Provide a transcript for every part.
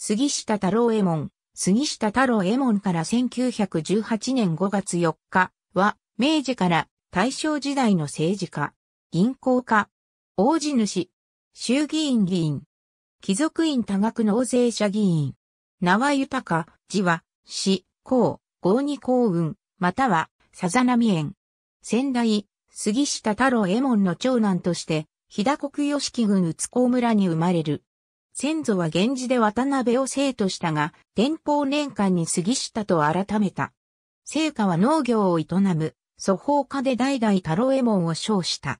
杉下太郎衛門、杉下太郎衛門から1918年5月4日は、明治から大正時代の政治家、銀行家、王子主、衆議院議員、貴族院多額納税者議員、縄豊、字は、死、公、合二幸運、または、さざ波園。先代、杉下太郎衛門の長男として、日田国吉木郡宇津村に生まれる。先祖は源氏で渡辺を生としたが、天保年間に過ぎしたと改めた。聖火は農業を営む、祖法家で代々太郎衛門を称した。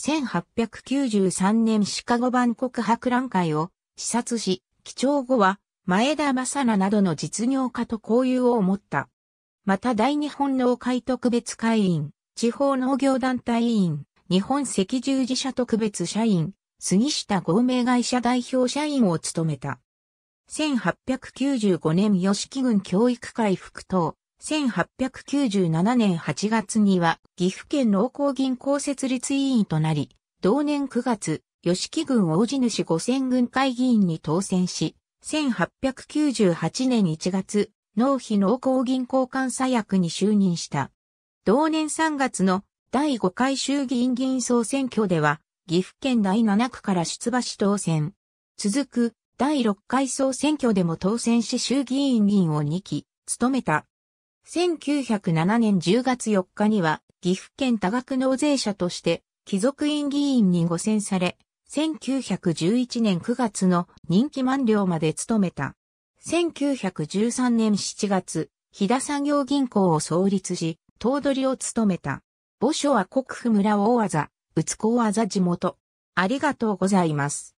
1893年シカゴ万国博覧会を視察し、基調後は前田正奈などの実業家と交友を持った。また大日本農会特別会員、地方農業団体委員、日本赤十字社特別社員、杉下合名会社代表社員を務めた。1895年吉木郡教育会副党、1897年8月には岐阜県農工銀行設立委員となり、同年9月、吉木郡大地主五千軍会議員に当選し、1898年1月、農費農工銀行監査役に就任した。同年3月の第5回衆議院議員総選挙では、岐阜県第7区から出馬し当選。続く、第6回総選挙でも当選し衆議院議員を2期、務めた。1907年10月4日には、岐阜県多額納税者として、貴族院議員に誤選され、1911年9月の任期満了まで務めた。1913年7月、飛田産業銀行を創立し、頭取を務めた。墓所は国府村大技、うつこあざ地元。ありがとうございます。